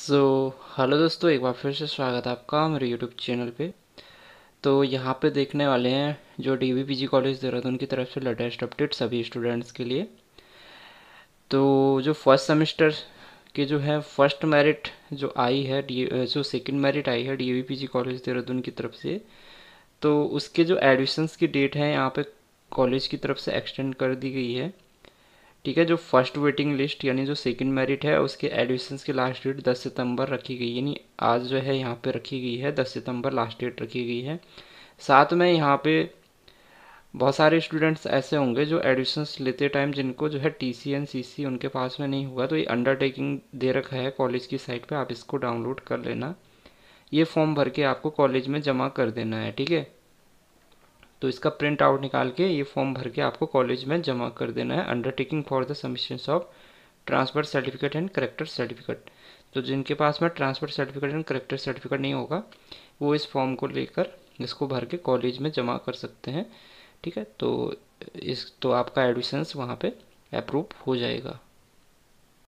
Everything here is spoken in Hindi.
सो so, हेलो दोस्तों एक बार फिर से स्वागत है आपका मेरे यूट्यूब चैनल पे तो यहाँ पे देखने वाले हैं जो D P G college Dehradun की तरफ से लेटेस्ट अपडेट सभी स्टूडेंट्स के लिए तो जो फर्स्ट सेमेस्टर के जो है फर्स्ट मेरिट जो आई है जो सेकंड मेरिट आई है D P G college Dehradun की तरफ से तो उसके जो एडमिशन्स की डेट है यहाँ पर कॉलेज की तरफ से एक्सटेंड कर दी गई है ठीक है जो फर्स्ट वेटिंग लिस्ट यानी जो सेकंड मेरिट है उसके एडमिशन्स की लास्ट डेट 10 सितंबर रखी गई यानी आज जो है यहाँ पे रखी गई है 10 सितंबर लास्ट डेट रखी गई है साथ में यहाँ पे बहुत सारे स्टूडेंट्स ऐसे होंगे जो एडमिशन्स लेते टाइम जिनको जो है टी सी एन सी सी उनके पास में नहीं हुआ तो ये अंडरटेकिंग दे रखा है कॉलेज की साइट पर आप इसको डाउनलोड कर लेना ये फॉर्म भर के आपको कॉलेज में जमा कर देना है ठीक है तो इसका प्रिंट आउट निकाल के ये फॉर्म भर के आपको कॉलेज में जमा कर देना है undertaking for the submission of transfer certificate and character certificate तो जिनके पास में transfer certificate and character certificate नहीं होगा वो इस फॉर्म को लेकर इसको भर के कॉलेज में जमा कर सकते हैं ठीक है तो इस तो आपका एडमिशन्स वहाँ पे अप्रूव हो जाएगा